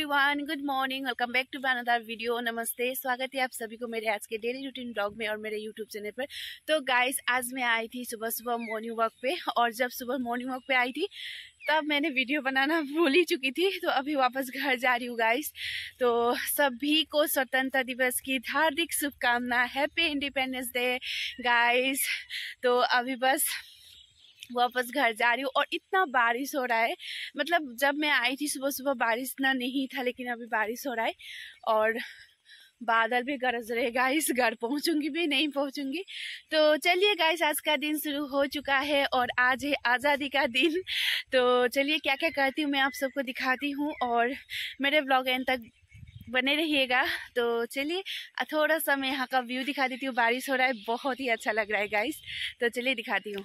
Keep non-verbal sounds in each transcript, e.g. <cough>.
Everyone good morning welcome back to बनादार video नमस्ते स्वागत है आप सभी को मेरे आज के डेली रूटीन ब्लॉग में और मेरे यूट्यूब चैनल पर तो गाइस आज मैं आई थी सुबह सुबह मॉर्निंग वॉक पे और जब सुबह मॉर्निंग वॉक पे आई थी तब मैंने वीडियो बनाना भूल ही चुकी थी तो अभी वापस घर जा रही हूँ गाइस तो सभी को स्वतंत्रता दिवस की हार्दिक शुभकामना हैप्पी इंडिपेंडेंस डे गाइस तो अभी बस वापस घर जा रही हूँ और इतना बारिश हो रहा है मतलब जब मैं आई थी सुबह सुबह बारिश इतना नहीं था लेकिन अभी बारिश हो रहा है और बादल भी गरज रहे गाइस घर पहुंचूंगी भी नहीं पहुंचूंगी तो चलिए गाइस आज का दिन शुरू हो चुका है और आज है आज़ादी का दिन तो चलिए क्या क्या करती हूँ मैं आप सबको दिखाती हूँ और मेरे ब्लॉग एंड तक बने रहिएगा तो चलिए थोड़ा सा मैं यहाँ का व्यू दिखा देती हूँ बारिश हो रहा है बहुत ही अच्छा लग रहा है गाइस तो चलिए दिखाती हूँ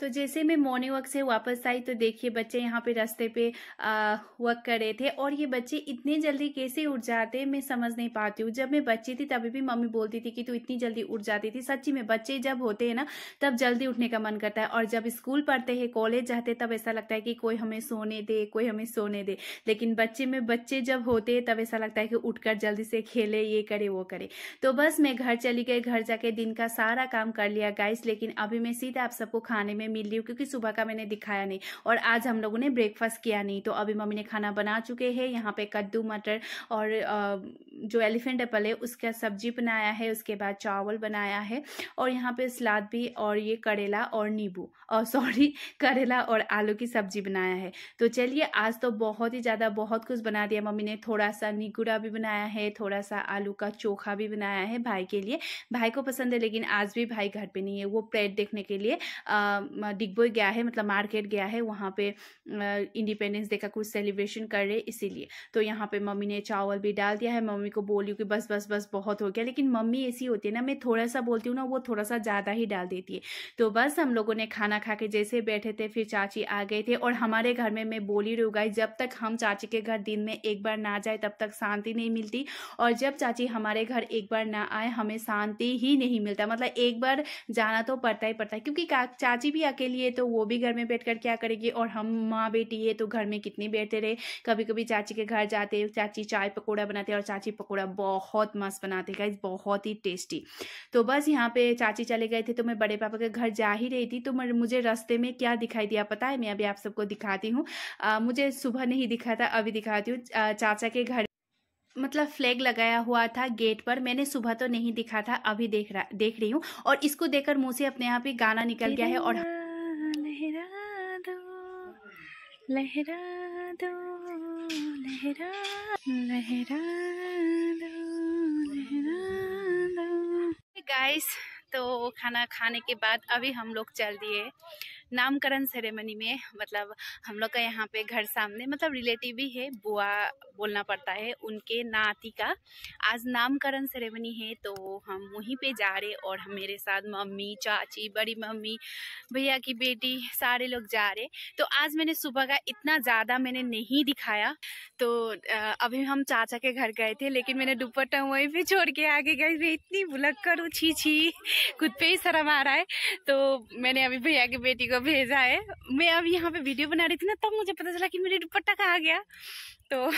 तो जैसे मैं मॉर्निंग वॉक से वापस आई तो देखिए बच्चे यहाँ पे रास्ते पे वर्क कर रहे थे और ये बच्चे इतने जल्दी कैसे उठ जाते मैं समझ नहीं पाती हूँ जब मैं बच्ची थी तभी भी मम्मी बोलती थी कि तू इतनी जल्दी उठ जाती थी सच्ची में बच्चे जब होते हैं ना तब जल्दी उठने का मन करता है और जब स्कूल पढ़ते हैं कॉलेज जाते तब ऐसा लगता है कि कोई हमें सोने दे कोई हमें सोने दे लेकिन बच्चे में बच्चे जब होते हैं तब ऐसा लगता है कि उठकर जल्दी से खेले ये करे वो करे तो बस मैं घर चली गई घर जाके दिन का सारा काम कर लिया गाइस लेकिन अभी मैं सीधा आप सबको खाने में में मिल रही हूँ क्योंकि सुबह का मैंने दिखाया नहीं और आज हम लोगों ने ब्रेकफास्ट किया नहीं तो अभी मम्मी ने खाना बना चुके हैं यहाँ पे कद्दू मटर और जो एलिफेंट एप्पल है उसका सब्जी बनाया है उसके बाद चावल बनाया है और यहाँ पे सलाद भी और ये करेला और नींबू और सॉरी <laughs> करेला और आलू की सब्जी बनाया है तो चलिए आज तो बहुत ही ज़्यादा बहुत कुछ बना दिया मम्मी ने थोड़ा सा निगुड़ा भी बनाया है थोड़ा सा आलू का चोखा भी बनाया है भाई के लिए भाई को पसंद है लेकिन आज भी भाई घर पर नहीं है वो प्लेट देखने के लिए आ, डिगबोई गया है मतलब मार्केट गया है वहाँ पे इंडिपेंडेंस डे का कुछ सेलिब्रेशन कर रहे इसीलिए तो यहाँ पे मम्मी ने चावल भी डाल दिया है मम्मी को बोली कि बस बस बस बहुत हो गया लेकिन मम्मी ऐसी होती है ना मैं थोड़ा सा बोलती हूँ ना वो थोड़ा सा ज़्यादा ही डाल देती है तो बस हम लोगों ने खाना खा के जैसे बैठे थे फिर चाची आ गए थे और हमारे घर में मैं बोली रही जब तक हम चाची के घर दिन में एक बार ना जाए तब तक शांति नहीं मिलती और जब चाची हमारे घर एक बार ना आए हमें शांति ही नहीं मिलता मतलब एक बार जाना तो पड़ता ही पड़ता है क्योंकि चाची भी अकेली है तो वो भी घर में बैठकर क्या करेगी और हम माँ बेटी है तो घर में कितनी बैठते रहे कभी कभी चाची के घर जाते चाची चाय पकौड़ा बनाते और चाची पकौड़ा बहुत मस्त बनाते गाइज बहुत ही टेस्टी तो बस यहाँ पे चाची चले गए थे तो मैं बड़े पापा के घर जा ही रही थी तो मुझे रास्ते में क्या दिखाई दिया पता है मैं अभी आप सबको दिखाती हूँ मुझे सुबह नहीं दिखा था अभी दिखाती हूँ चाचा के घर मतलब फ्लैग लगाया हुआ था गेट पर मैंने सुबह तो नहीं दिखा था अभी देख रहा देख रही हूँ और इसको देखकर मुंह से अपने आप ही गाना निकल गया है और हाँ। लहरा दो लहरा लहरा दो लहरा दो गाइस तो खाना खाने के बाद अभी हम लोग चल दिए नामकरण सेरेमनी में मतलब हम लोग का यहाँ पे घर सामने मतलब रिलेटिव भी है बुआ बोलना पड़ता है उनके नाती का आज नामकरण सेरेमनी है तो हम वहीं पे जा रहे और हम मेरे साथ मम्मी चाची बड़ी मम्मी भैया की बेटी सारे लोग जा रहे तो आज मैंने सुबह का इतना ज़्यादा मैंने नहीं दिखाया तो अभी हम चाचा के घर गए थे लेकिन मैंने दुपट्टा वहीं पर छोड़ के आगे गए मैं इतनी भुलक करूँ छी छी खुद पे ही शर्म आ रहा है तो मैंने अभी भैया की बेटी को को भेजा है मैं अब यहाँ पे वीडियो बना रही थी ना तब तो मुझे पता चला कि मेरी दुपट्टा कहाँ गया तो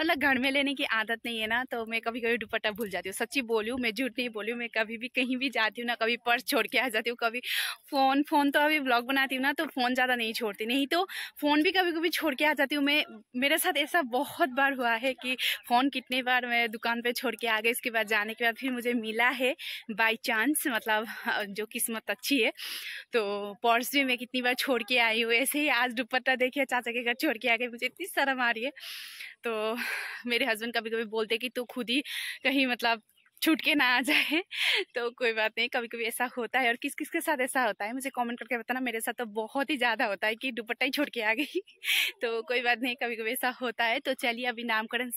मतलब घर में लेने की आदत नहीं है ना तो मैं कभी कभी दुपट्टा भूल जाती हूँ सच्ची बोली मैं झूठ नहीं बोली मैं कभी भी कहीं भी जाती हूँ ना कभी पर्स छोड़ के आ जाती हूँ कभी फ़ोन फ़ोन तो अभी ब्लॉग बनाती हूँ ना तो फ़ोन ज़्यादा नहीं छोड़ती नहीं तो फ़ोन भी कभी कभी छोड़ के आ जाती हूँ मैं मेरे साथ ऐसा बहुत बार हुआ है कि फ़ोन कितने बार मैं दुकान पर छोड़ के आ गई इसके बाद जाने के बाद फिर मुझे मिला है बाई चांस मतलब जो किस्मत अच्छी है तो पर्स भी मैं कितनी बार छोड़ के आई हूँ ऐसे ही आज दुपट्टा देखिए चाचा के घर छोड़ के आ गए मुझे इतनी शर्म आ रही है तो मेरे हस्बैंड कभी कभी बोलते कि तू खुद ही कहीं मतलब छूट के ना आ जाए तो कोई बात नहीं कभी कभी ऐसा होता है और किस किस के साथ ऐसा होता है मुझे कमेंट करके बताना मेरे साथ तो बहुत ही ज़्यादा होता है कि दुपट्टा ही छोड़ के आ गई <laughs> तो कोई बात नहीं कभी कभी ऐसा होता है तो चलिए अभी नामकरण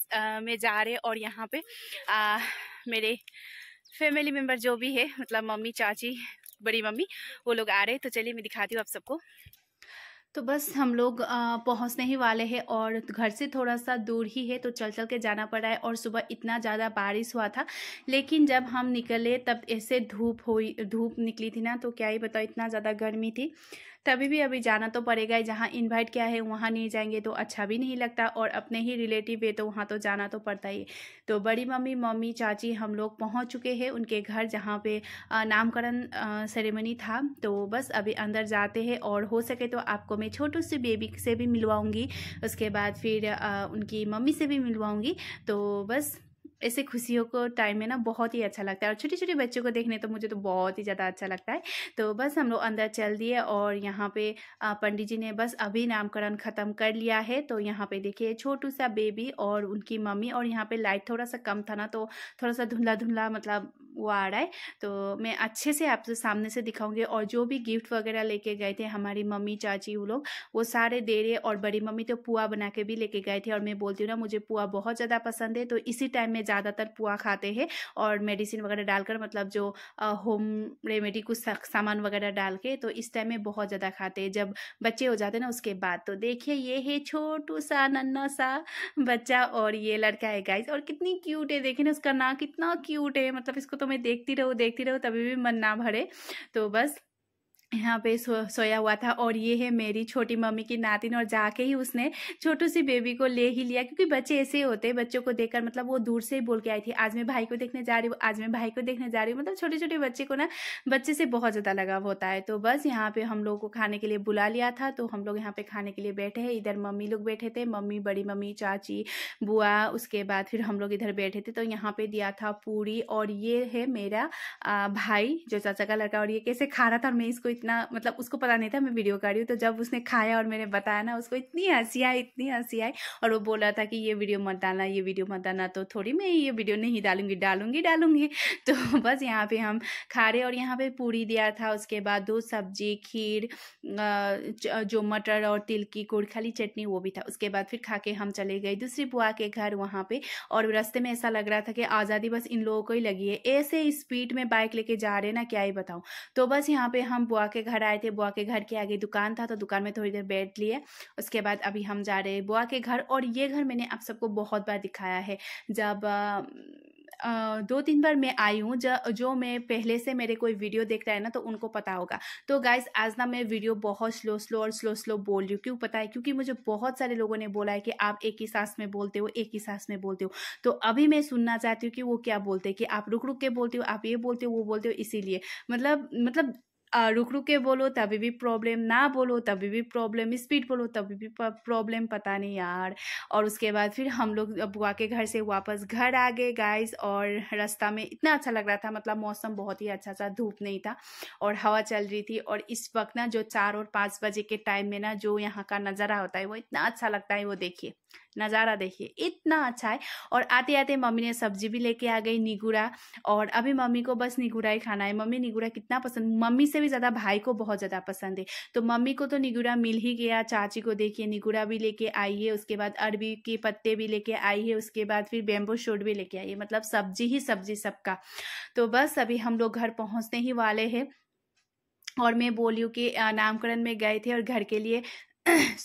में जा रहे और यहाँ पे आ, मेरे फैमिली मेम्बर जो भी है मतलब मम्मी चाची बड़ी मम्मी वो लोग आ रहे तो चलिए मैं दिखाती हूँ आप सबको तो बस हम लोग पहुंचने ही वाले हैं और घर से थोड़ा सा दूर ही है तो चल चल के जाना पड़ा है और सुबह इतना ज़्यादा बारिश हुआ था लेकिन जब हम निकले तब ऐसे धूप हुई धूप निकली थी ना तो क्या ही बताओ इतना ज़्यादा गर्मी थी तभी भी अभी जाना तो पड़ेगा जहाँ इन्वाइट किया है वहाँ नहीं जाएंगे तो अच्छा भी नहीं लगता और अपने ही रिलेटिव है तो वहाँ तो जाना तो पड़ता ही तो बड़ी मम्मी मम्मी चाची हम लोग पहुँच चुके हैं उनके घर जहाँ पे नामकरण सेरेमनी था तो बस अभी अंदर जाते हैं और हो सके तो आपको मैं छोटू सी बेबी से भी मिलवाऊँगी उसके बाद फिर उनकी मम्मी से भी मिलवाऊँगी तो बस ऐसे खुशियों को टाइम में ना बहुत ही अच्छा लगता है और छोटे छोटे बच्चों को देखने तो मुझे तो बहुत ही ज़्यादा अच्छा लगता है तो बस हम लोग अंदर चल दिए और यहाँ पे पंडित जी ने बस अभी नामकरण ख़त्म कर लिया है तो यहाँ पे देखिए छोटू सा बेबी और उनकी मम्मी और यहाँ पे लाइट थोड़ा सा कम था ना तो थोड़ा सा धुंधला धुंधला मतलब वो आ रहा है तो मैं अच्छे से आपसे सामने से दिखाऊंगी और जो भी गिफ्ट वगैरह लेके गए थे हमारी मम्मी चाची वो लोग वो सारे दे रहे और बड़ी मम्मी तो पुआ बना के भी लेके गए थे और मैं बोलती हूँ ना मुझे पुआ बहुत ज़्यादा पसंद है तो इसी टाइम में ज़्यादातर पुआ खाते हैं और मेडिसिन वगैरह डालकर मतलब जो होम रेमेडी कुछ सामान वगैरह डाल के तो इस टाइम में बहुत ज़्यादा खाते हैं जब बच्चे हो जाते हैं ना उसके बाद तो देखिए ये है छोटू सा नन्ना सा बच्चा और ये लड़का है गाइज और कितनी क्यूट है देखिए ना उसका नाम कितना क्यूट है मतलब इसको तो मैं देखती रहूँ देखती रहूँ तभी भी मन ना भरे तो बस यहाँ पे सो, सोया हुआ था और ये है मेरी छोटी मम्मी की नातिन और जाके ही उसने छोटू सी बेबी को ले ही लिया क्योंकि बच्चे ऐसे ही होते हैं बच्चों को देखकर मतलब वो दूर से ही बोल के आई थी आज मैं भाई को देखने जा रही हूँ आज मैं भाई को देखने जा रही हूँ मतलब छोटे छोटे बच्चे को ना बच्चे से बहुत ज़्यादा लगाव होता है तो बस यहाँ पे हम लोगों को खाने के लिए बुला लिया था तो हम लोग यहाँ पर खाने के लिए बैठे हैं इधर मम्मी लोग बैठे थे मम्मी बड़ी मम्मी चाची बुआ उसके बाद फिर हम लोग इधर बैठे थे तो यहाँ पर दिया था पूरी और ये है मेरा भाई जो चाचा का लड़का और ये कैसे खा रहा था और मैं इसको इतना मतलब उसको पता नहीं था मैं वीडियो कर रही हूँ तो जब उसने खाया और मैंने बताया ना उसको इतनी हंसी आई इतनी हंसी आई और वो बोला था कि ये वीडियो मत डालना ये वीडियो मत डालना तो थोड़ी मैं ये वीडियो नहीं डालूंगी डालूंगी डालूंगी <laughs> तो बस यहाँ पे हम खा रहे और यहाँ पे पूरी दिया था उसके बाद दो सब्जी खीर जो मटर और तिल की गुड़खली चटनी वो भी था उसके बाद फिर खा के हम चले गए दूसरी बुआ के घर वहाँ पे और रास्ते में ऐसा लग रहा था कि आज़ादी बस इन लोगों को ही लगी है ऐसे स्पीड में बाइक लेके जा रहे ना क्या ही बताऊँ तो बस यहाँ पे हम बुआ बुआ के घर आए थे बुआ के घर के आगे दुकान था तो दुकान में थोड़ी देर बैठ लिए उसके बाद अभी हम जा रहे हैं बुआ के घर और ये घर मैंने आप सबको बहुत बार दिखाया है जब आ, दो तीन बार मैं आई हूँ जो मैं पहले से मेरे कोई वीडियो देख रहा है ना तो उनको पता होगा तो गाइज आज ना मैं वीडियो बहुत स्लो स्लो और स्लो स्लो बोल रही हूँ क्यों पता है क्योंकि मुझे बहुत सारे लोगों ने बोला है कि आप एक ही सांस में बोलते हो एक ही सांस में बोलते हो तो अभी मैं सुनना चाहती हूँ कि वो क्या बोलते हैं कि आप रुक रुक के बोलते हो आप ये बोलते हो वो बोलते हो इसीलिए मतलब मतलब रुक रुक के बोलो तभी भी प्रॉब्लम ना बोलो तभी भी प्रॉब्लम स्पीड बोलो तभी भी प्रॉब्लम पता नहीं यार और उसके बाद फिर हम लोग बुआ के घर से वापस घर आ गए गाइस और रास्ता में इतना अच्छा लग रहा था मतलब मौसम बहुत ही अच्छा था धूप नहीं था और हवा चल रही थी और इस वक्त ना जो चार और पाँच बजे के टाइम में ना जो यहाँ का नज़ारा होता है वो इतना अच्छा लगता है वो देखिए नज़ारा देखिए इतना अच्छा है और आते आते मम्मी ने सब्जी भी लेके आ गई निगुड़ा और अभी मम्मी को बस निगुड़ा ही खाना है मम्मी निगुड़ा कितना पसंद मम्मी से भी ज़्यादा भाई को बहुत ज़्यादा पसंद है तो मम्मी को तो निगुड़ा मिल ही गया चाची को देखिए निगुड़ा भी लेके आई है उसके बाद अरबी के पत्ते भी लेके आई है उसके बाद फिर बेम्बो शूट भी लेके आई है मतलब सब्जी ही सब्जी सबका तो बस अभी हम लोग घर पहुँचने ही वाले हैं और मैं बोलियों के नामकरण में गए थे और घर के लिए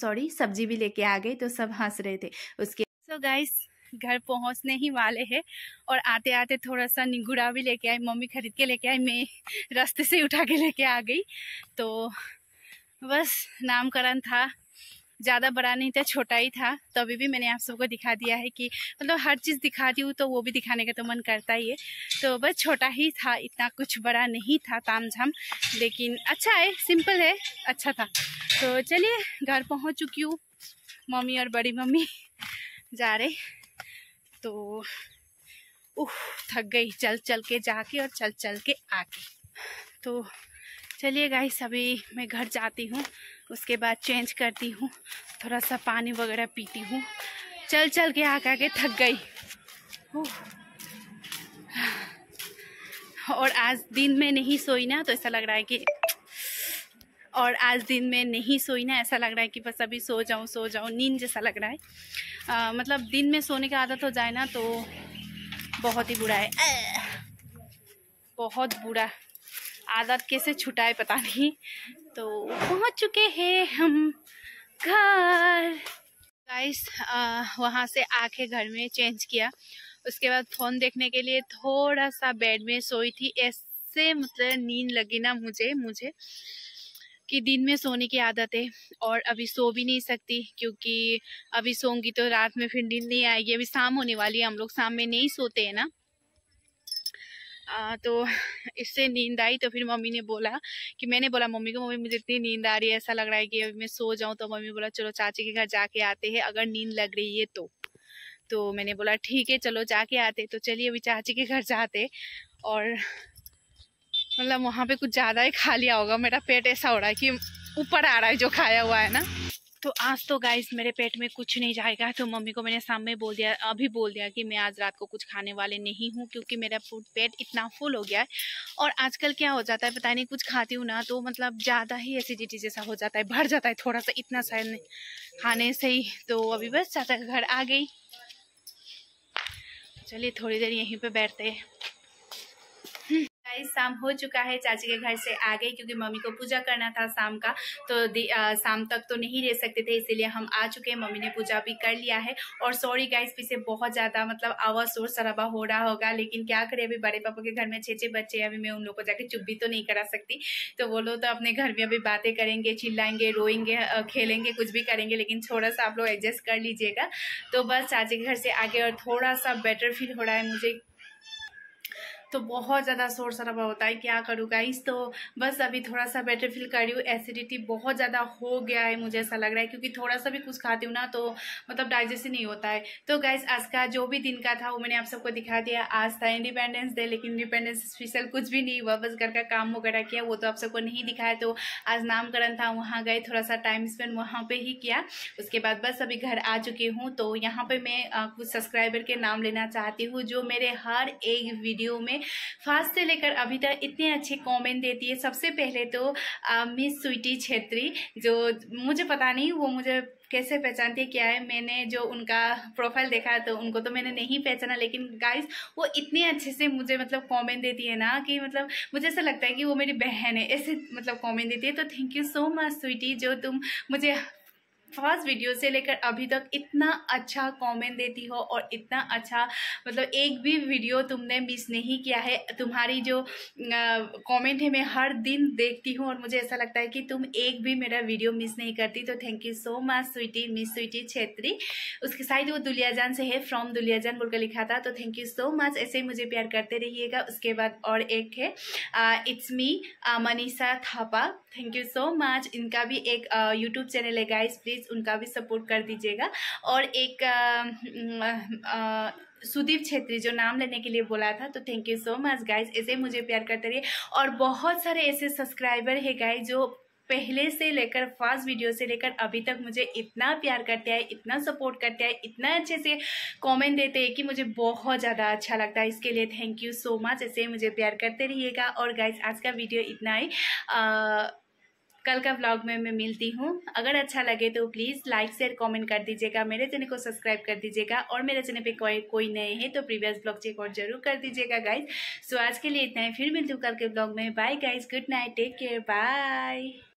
सॉरी सब्जी भी लेके आ गई तो सब हंस रहे थे उसके सो गाइस घर पहुंचने ही वाले हैं और आते आते थोड़ा सा निगुड़ा भी लेके आई मम्मी खरीद के लेके आई मैं रास्ते से उठा के लेके आ गई तो बस नामकरण था ज़्यादा बड़ा नहीं था छोटा ही था तो अभी भी मैंने आप सबको दिखा दिया है कि मतलब हर चीज़ दिखाती हूँ तो वो भी दिखाने का तो मन करता ही है तो बस छोटा ही था इतना कुछ बड़ा नहीं था ताम झाम लेकिन अच्छा है सिंपल है अच्छा था तो चलिए घर पहुंच चुकी हूँ मम्मी और बड़ी मम्मी जा रहे तो उह थक गई चल चल के जाके और चल चल के आके तो चलिए गाइस अभी मैं घर जाती हूँ उसके बाद चेंज करती हूँ थोड़ा सा पानी वगैरह पीती हूँ चल चल के आके आके थक गई और आज दिन में नहीं सोई ना तो ऐसा लग रहा है कि और आज दिन में नहीं सोई ना ऐसा लग रहा है कि बस अभी सो जाऊँ सो जाऊँ नींद जैसा लग रहा है आ, मतलब दिन में सोने की आदत हो जाए ना तो बहुत ही बुरा है बहुत बुरा आदत कैसे छुटा है पता नहीं तो पहुँच चुके हैं हम घर गाइस वहाँ से आके घर में चेंज किया उसके बाद फ़ोन देखने के लिए थोड़ा सा बेड में सोई थी ऐसे मतलब नींद लगी ना मुझे मुझे कि दिन में सोने की आदत है और अभी सो भी नहीं सकती क्योंकि अभी सोंगी तो रात में फिर नींद नहीं आएगी अभी शाम होने वाली है हम लोग शाम में नहीं सोते हैं ना आ, तो इससे नींद आई तो फिर मम्मी ने बोला कि मैंने बोला मम्मी को मम्मी मुझे इतनी नींद आ रही है ऐसा लग रहा है कि अभी मैं सो जाऊँ तो मम्मी बोला चलो चाची के घर जाके आते हैं अगर नींद लग रही है तो तो मैंने बोला ठीक है चलो जाके आते तो चलिए अभी चाची के घर जाते और मतलब वहाँ पे कुछ ज़्यादा ही खा लिया होगा मेरा पेट ऐसा हो रहा है कि ऊपर आ रहा है जो खाया हुआ है ना तो आज तो गाइज मेरे पेट में कुछ नहीं जाएगा तो मम्मी को मैंने सामने बोल दिया अभी बोल दिया कि मैं आज रात को कुछ खाने वाले नहीं हूँ क्योंकि मेरा पेट इतना फुल हो गया है और आजकल क्या हो जाता है पता नहीं कुछ खाती हूँ ना तो मतलब ज़्यादा ही एसिडिटी जैसा हो जाता है भर जाता है थोड़ा सा इतना सा खाने से ही तो अभी बस चाचा घर आ गई चलिए थोड़ी देर यहीं पर बैठते हैं गाइस शाम हो चुका है चाची के घर से आ गई क्योंकि मम्मी को पूजा करना था शाम का तो शाम तक तो नहीं रह सकते थे इसीलिए हम आ चुके हैं मम्मी ने पूजा भी कर लिया है और सॉरी गाइस पीछे बहुत ज़्यादा मतलब आवाज शोर शराबा हो रहा होगा लेकिन क्या करें अभी बड़े पापा के घर में छः छे बच्चे हैं अभी मैं उन लोग को जाकर चुप भी तो नहीं करा सकती तो वो लोग तो अपने घर में अभी बातें करेंगे चिल्लाएंगे रोएंगे खेलेंगे कुछ भी करेंगे लेकिन थोड़ा सा आप लोग एडजस्ट कर लीजिएगा तो बस चाची के घर से आगे और थोड़ा सा बेटर फील हो रहा है मुझे तो बहुत ज़्यादा शोर शराबा होता है क्या करूँ गाइस तो बस अभी थोड़ा सा बेटर फील कर रही हूँ एसिडिटी बहुत ज़्यादा हो गया है मुझे ऐसा लग रहा है क्योंकि थोड़ा सा भी कुछ खाती हूँ ना तो मतलब डाइजेशन नहीं होता है तो गाइस आज का जो भी दिन का था वो मैंने आप सबको दिखा दिया आज था इंडिपेंडेंस डे लेकिन इंडिपेंडेंस स्पेशल कुछ भी नहीं हुआ बस घर का काम वगैरह किया वो तो आप सबको नहीं दिखाया तो आज नामकरण था वहाँ गए थोड़ा सा टाइम स्पेंड वहाँ पर ही किया उसके बाद बस अभी घर आ चुकी हूँ तो यहाँ पर मैं कुछ सब्सक्राइबर के नाम लेना चाहती हूँ जो मेरे हर एक वीडियो में फास्ट से लेकर अभी तक इतने अच्छे कमेंट देती है सबसे पहले तो मिस स्वीटी छेत्री जो मुझे पता नहीं वो मुझे कैसे पहचानती है क्या है मैंने जो उनका प्रोफाइल देखा तो उनको तो मैंने नहीं पहचाना लेकिन गाइस वो इतने अच्छे से मुझे मतलब कमेंट देती है ना कि मतलब मुझे ऐसा लगता है कि वो मेरी बहन है ऐसे मतलब कमेंट देती है तो thank you so much sweetie जो तुम मुझे फर्स्ट वीडियो से लेकर अभी तक इतना अच्छा कमेंट देती हो और इतना अच्छा मतलब एक भी वीडियो तुमने मिस नहीं किया है तुम्हारी जो कमेंट है मैं हर दिन देखती हूँ और मुझे ऐसा लगता है कि तुम एक भी मेरा वीडियो मिस नहीं करती तो thank you so much Sweety miss Sweety Chhetri उसके शायद वो दुलियाजान से है फ्रॉम दुलियाजान बोलकर लिखा था तो थैंक यू सो मच ऐसे ही मुझे प्यार करते रहिएगा उसके बाद और एक है it's me Manisha Thapa thank you so much इनका भी एक यूट्यूब चैनल है गाइस प्लीज़ प्लीज़ उनका भी सपोर्ट कर दीजिएगा और एक सुदीप छेत्री जो नाम लेने के लिए बोला था तो thank you so much guys ऐसे मुझे प्यार करते रहिए और बहुत सारे ऐसे सब्सक्राइबर है गाइज जो पहले से लेकर फर्स्ट वीडियो से लेकर अभी तक मुझे इतना प्यार करते हैं इतना सपोर्ट करते हैं इतना अच्छे से कमेंट देते हैं कि मुझे बहुत ज़्यादा अच्छा लगता है इसके लिए थैंक यू सो मच ऐसे मुझे प्यार करते रहिएगा और गाइज आज का वीडियो इतना ही कल का व्लॉग में मैं मिलती हूँ अगर अच्छा लगे तो प्लीज़ लाइक शेयर कमेंट कर दीजिएगा मेरे चैनल को सब्सक्राइब कर दीजिएगा और मेरे चैनल पे कोई कोई नए हैं तो प्रीवियस ब्लॉग चेकआउट जरूर कर दीजिएगा गाइज सो आज के लिए इतना ही फिर मिलती हूँ कल के ब्लॉग में bye guys good night take care bye